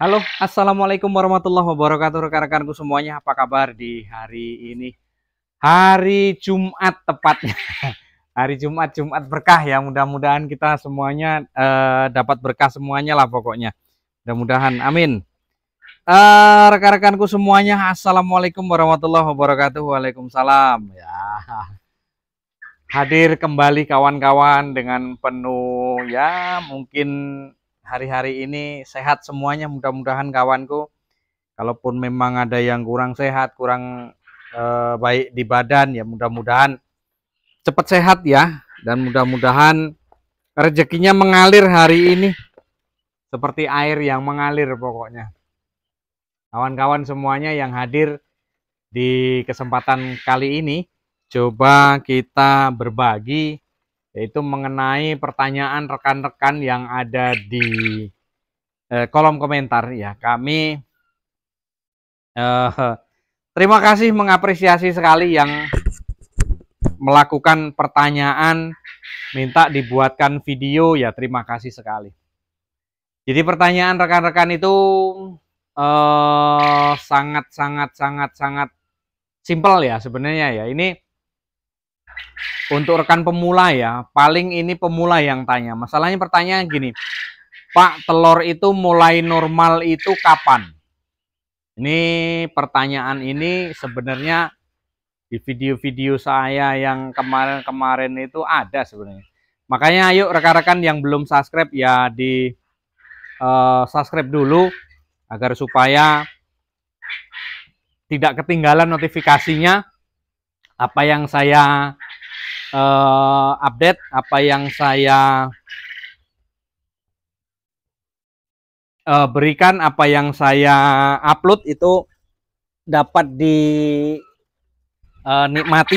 Halo, Assalamualaikum warahmatullahi wabarakatuh rekan-rekanku semuanya. Apa kabar di hari ini? Hari Jumat tepatnya. Hari Jumat, Jumat berkah ya. Mudah-mudahan kita semuanya uh, dapat berkah semuanya lah pokoknya. Mudah-mudahan, amin. Uh, rekan-rekanku semuanya, Assalamualaikum warahmatullahi wabarakatuh. Waalaikumsalam. Ya. Hadir kembali kawan-kawan dengan penuh ya mungkin hari-hari ini sehat semuanya mudah-mudahan kawanku kalaupun memang ada yang kurang sehat kurang eh, baik di badan ya mudah-mudahan cepat sehat ya dan mudah-mudahan rezekinya mengalir hari ini seperti air yang mengalir pokoknya kawan-kawan semuanya yang hadir di kesempatan kali ini coba kita berbagi yaitu mengenai pertanyaan rekan-rekan yang ada di eh, kolom komentar ya. Kami eh, terima kasih mengapresiasi sekali yang melakukan pertanyaan minta dibuatkan video ya terima kasih sekali. Jadi pertanyaan rekan-rekan itu eh, sangat sangat sangat sangat simpel ya sebenarnya ya. Ini untuk rekan pemula ya, paling ini pemula yang tanya. Masalahnya pertanyaan gini, Pak telur itu mulai normal itu kapan? Ini pertanyaan ini sebenarnya di video-video saya yang kemarin-kemarin itu ada sebenarnya. Makanya ayo rekan-rekan yang belum subscribe ya di uh, subscribe dulu agar supaya tidak ketinggalan notifikasinya apa yang saya uh, update apa yang saya uh, berikan, apa yang saya upload itu dapat dinikmati,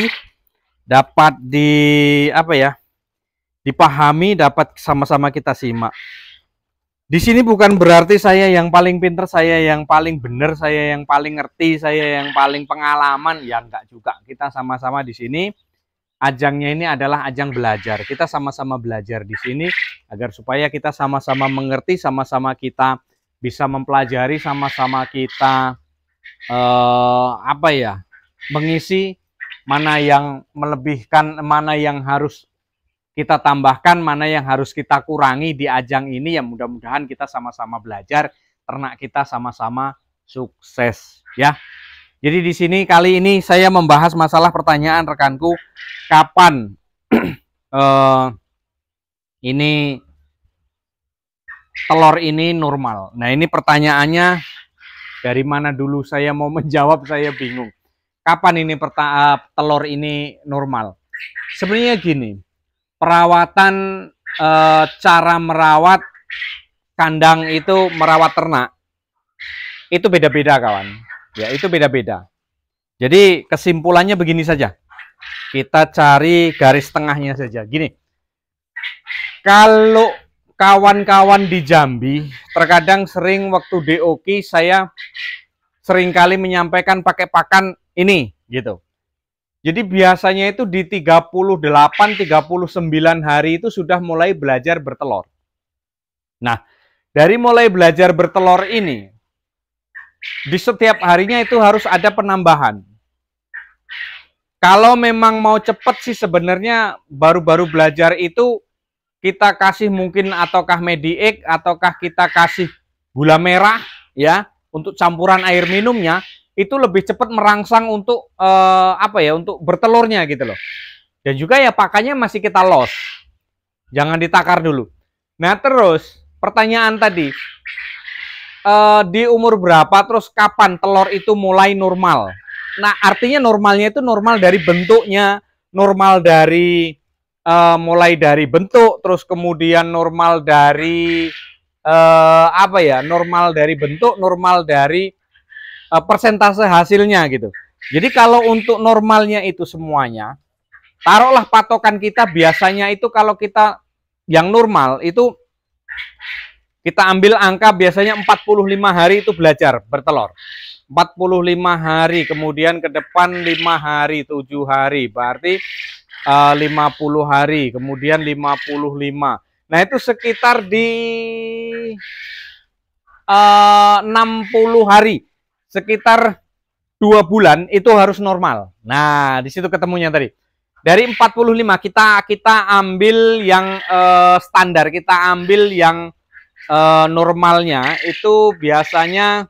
eh, uh, dapat di apa ya, dipahami, dapat sama-sama kita simak. Di sini bukan berarti saya yang paling pinter, saya yang paling benar, saya yang paling ngerti, saya yang paling pengalaman, ya enggak juga. Kita sama-sama di sini ajangnya ini adalah ajang belajar. Kita sama-sama belajar di sini agar supaya kita sama-sama mengerti, sama-sama kita bisa mempelajari, sama-sama kita eh, apa ya mengisi mana yang melebihkan, mana yang harus kita tambahkan, mana yang harus kita kurangi di ajang ini. Ya mudah-mudahan kita sama-sama belajar, ternak kita sama-sama sukses ya. Jadi di sini kali ini saya membahas masalah pertanyaan rekanku kapan uh, ini telur ini normal. Nah, ini pertanyaannya dari mana dulu saya mau menjawab saya bingung. Kapan ini perta eh, telur ini normal? Sebenarnya gini, perawatan e, cara merawat kandang itu merawat ternak itu beda-beda kawan Ya, itu beda-beda. Jadi kesimpulannya begini saja. Kita cari garis tengahnya saja. Gini. Kalau kawan-kawan di Jambi terkadang sering waktu DOK saya seringkali menyampaikan pakai pakan ini gitu. Jadi biasanya itu di 38 39 hari itu sudah mulai belajar bertelur. Nah, dari mulai belajar bertelur ini di setiap harinya itu harus ada penambahan. Kalau memang mau cepat sih sebenarnya baru-baru belajar itu kita kasih mungkin ataukah mediek ataukah kita kasih gula merah ya untuk campuran air minumnya itu lebih cepat merangsang untuk eh, apa ya untuk bertelurnya gitu loh. Dan juga ya pakannya masih kita los. Jangan ditakar dulu. Nah, terus pertanyaan tadi, uh, di umur berapa terus kapan telur itu mulai normal. Nah, artinya normalnya itu normal dari bentuknya, normal dari uh, mulai dari bentuk, terus kemudian normal dari uh, apa ya? Normal dari bentuk, normal dari uh, persentase hasilnya gitu. Jadi kalau untuk normalnya itu semuanya, taruhlah patokan kita biasanya itu kalau kita yang normal itu kita ambil angka biasanya 45 hari itu belajar bertelur. 45 hari, kemudian ke depan 5 hari, 7 hari, berarti eh, uh, 50 hari, kemudian 55. Nah, itu sekitar di eh, uh, 60 hari, sekitar dua bulan itu harus normal. Nah, di situ ketemunya tadi. Dari 45 kita kita ambil yang uh, standar, kita ambil yang uh, normalnya itu biasanya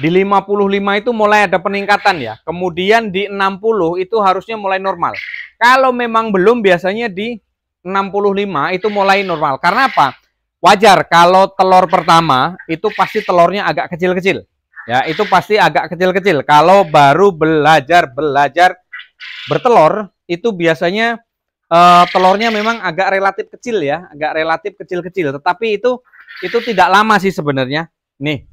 di 55 itu mulai ada peningkatan ya. Kemudian di 60 itu harusnya mulai normal. Kalau memang belum biasanya di 65 itu mulai normal. Karena apa? Wajar kalau telur pertama itu pasti telurnya agak kecil-kecil. Ya, itu pasti agak kecil-kecil. Kalau baru belajar belajar bertelur itu biasanya uh, telurnya memang agak relatif kecil ya, agak relatif kecil-kecil. Tetapi itu itu tidak lama sih sebenarnya. Nih.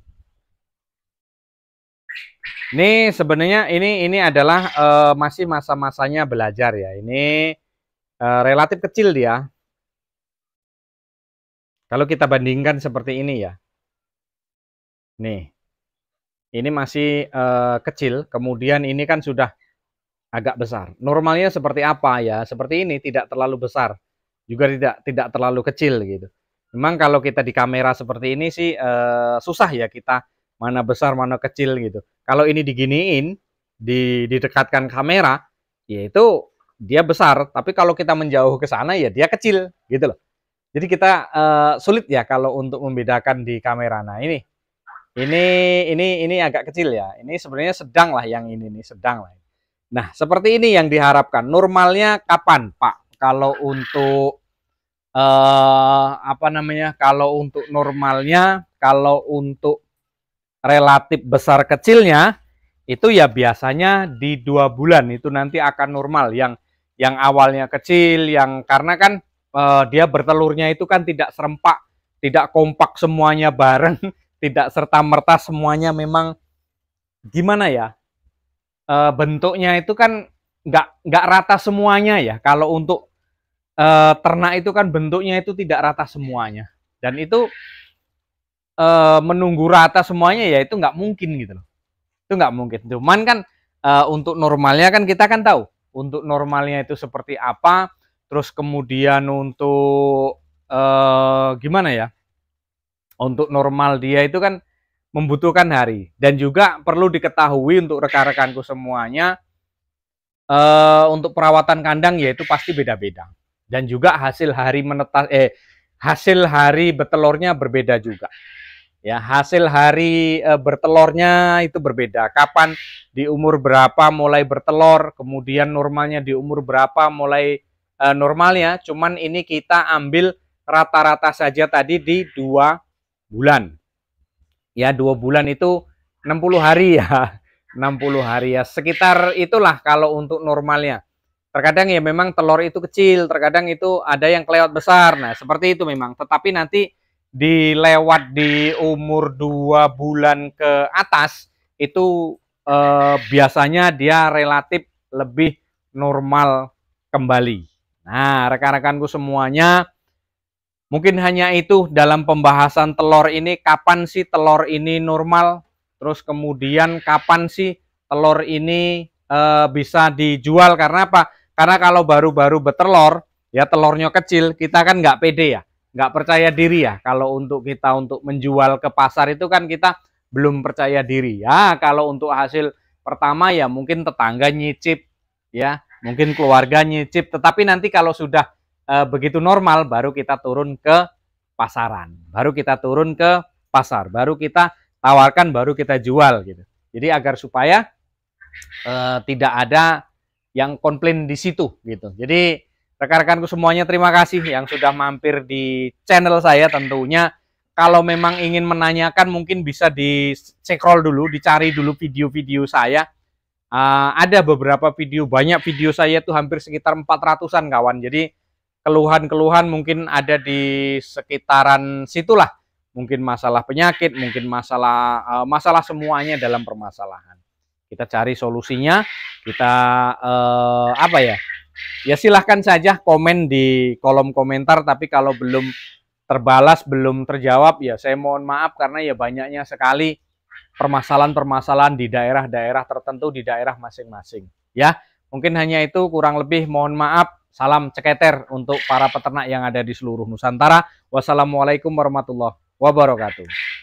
Nih sebenarnya ini ini adalah uh, masih masa-masanya belajar ya. Ini uh, relatif kecil dia. Kalau kita bandingkan seperti ini ya. Nih. Ini masih uh, kecil, kemudian ini kan sudah agak besar. Normalnya seperti apa ya? Seperti ini tidak terlalu besar, juga tidak tidak terlalu kecil gitu. Memang kalau kita di kamera seperti ini sih eh, susah ya kita mana besar mana kecil gitu. Kalau ini diginiin, di, didekatkan kamera, yaitu dia besar. Tapi kalau kita menjauh ke sana ya dia kecil gitu loh. Jadi kita eh, sulit ya kalau untuk membedakan di kamera. Nah ini, ini ini ini agak kecil ya. Ini sebenarnya sedang lah yang ini nih sedang lah. Ini Nah, seperti ini yang diharapkan. Normalnya kapan, Pak? Kalau untuk eh, apa namanya? Kalau untuk normalnya, kalau untuk relatif besar kecilnya itu ya biasanya di dua bulan itu nanti akan normal. Yang yang awalnya kecil, yang karena kan eh, dia bertelurnya itu kan tidak serempak, tidak kompak semuanya bareng, tidak serta merta semuanya memang gimana ya? uh, bentuknya itu kan nggak nggak rata semuanya ya. Kalau untuk uh, ternak itu kan bentuknya itu tidak rata semuanya. Dan itu uh, menunggu rata semuanya ya itu nggak mungkin gitu loh. Itu nggak mungkin. Cuman kan uh, untuk normalnya kan kita kan tahu untuk normalnya itu seperti apa. Terus kemudian untuk uh, gimana ya? Untuk normal dia itu kan membutuhkan hari dan juga perlu diketahui untuk rekan-rekanku semuanya uh, untuk perawatan kandang yaitu pasti beda-beda dan juga hasil hari menetas eh hasil hari bertelurnya berbeda juga ya hasil hari e, bertelurnya itu berbeda kapan di umur berapa mulai bertelur kemudian normalnya di umur berapa mulai e, eh, normalnya cuman ini kita ambil rata-rata saja tadi di dua bulan ya dua bulan itu 60 hari ya 60 hari ya sekitar itulah kalau untuk normalnya terkadang ya memang telur itu kecil terkadang itu ada yang kelewat besar nah seperti itu memang tetapi nanti dilewat di umur dua bulan ke atas itu eh, biasanya dia relatif lebih normal kembali nah rekan-rekanku semuanya Mungkin hanya itu dalam pembahasan telur ini, kapan sih telur ini normal, terus kemudian kapan sih telur ini e, bisa dijual, karena apa? Karena kalau baru-baru bertelur, ya telurnya kecil, kita kan nggak pede ya, nggak percaya diri ya, kalau untuk kita untuk menjual ke pasar itu kan kita belum percaya diri. Ya, kalau untuk hasil pertama ya mungkin tetangga nyicip, ya mungkin keluarga nyicip, tetapi nanti kalau sudah Eh, begitu normal baru kita turun ke pasaran, baru kita turun ke pasar, baru kita tawarkan, baru kita jual gitu. Jadi agar supaya e, tidak ada yang komplain di situ gitu. Jadi rekan-rekanku semuanya terima kasih yang sudah mampir di channel saya tentunya. Kalau memang ingin menanyakan mungkin bisa di scroll dulu, dicari dulu video-video saya. Uh, ada beberapa video, banyak video saya tuh hampir sekitar 400-an kawan. Jadi keluhan-keluhan mungkin ada di sekitaran situlah. Mungkin masalah penyakit, mungkin masalah eh, masalah semuanya dalam permasalahan. Kita cari solusinya, kita uh, apa ya? Ya silahkan saja komen di kolom komentar, tapi kalau belum terbalas, belum terjawab, ya saya mohon maaf karena ya banyaknya sekali permasalahan-permasalahan di daerah-daerah tertentu, di daerah masing-masing. Ya, mungkin hanya itu kurang lebih mohon maaf Salam ceketer untuk para peternak yang ada di seluruh Nusantara. Wassalamualaikum warahmatullahi wabarakatuh.